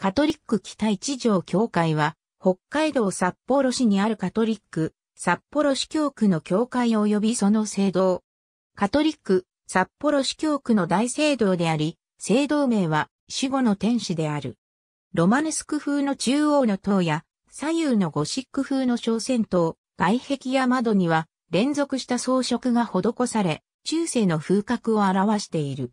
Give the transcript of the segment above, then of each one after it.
カトリック北一条教会は、北海道札幌市にあるカトリック、札幌市教区の教会及びその聖堂。カトリック、札幌市教区の大聖堂であり、聖堂名は死後の天使である。ロマネスク風の中央の塔や、左右のゴシック風の小尖塔、外壁や窓には連続した装飾が施され、中世の風格を表している。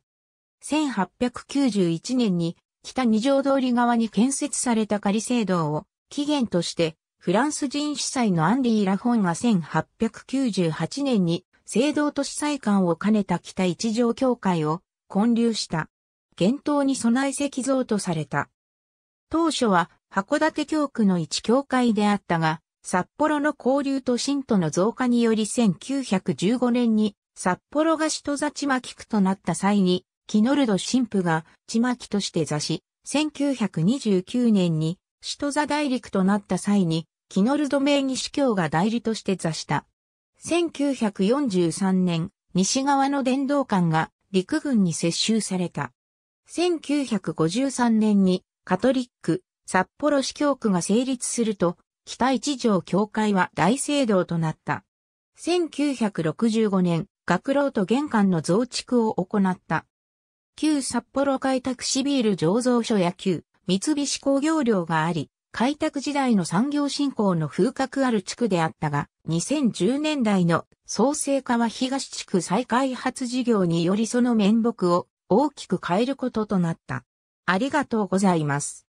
1891年に北二条通り側に建設された仮聖堂を起源として、フランス人司祭のアンリー・ラフォンが1898年に聖堂と司祭館を兼ねた北一条教会を建立した。厳冬に備え石像とされた。当初は函館教区の一教会であったが、札幌の交流と信徒の増加により1915年に札幌が人ざち巻き区となった際にキノルド神父が、ちまきとして座し、1929年に、首都座大陸となった際に、キノルド名義司教が代理として座した。1943年、西側の伝道館が陸軍に接収された。1953年にカトリック、札幌司教区が成立すると、北一条教会は大聖堂となった。1965年、学老と玄関の増築を行った。旧札幌開拓シビール醸造所や旧三菱工業寮があり、開拓時代の産業振興の風格ある地区であったが、2010年代の創生川東地区再開発事業によりその面目を大きく変えることとなった。ありがとうございます。